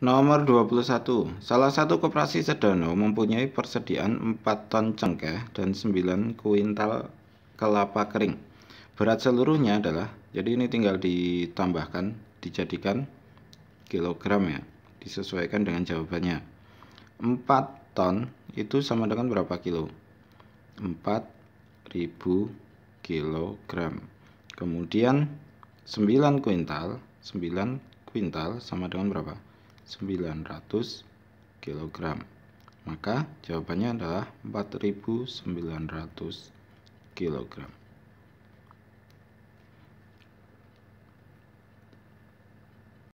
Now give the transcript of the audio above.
Nomor 21. Salah satu koperasi Sedano mempunyai persediaan 4 ton cengkeh dan 9 kuintal kelapa kering. Berat seluruhnya adalah jadi ini tinggal ditambahkan, dijadikan kilogram ya, disesuaikan dengan jawabannya. 4 ton itu sama dengan berapa kilo? 4000 kilogram. Kemudian 9 kuintal, 9 kuintal sama dengan berapa? 900 kg. Maka jawabannya adalah 4900 kg.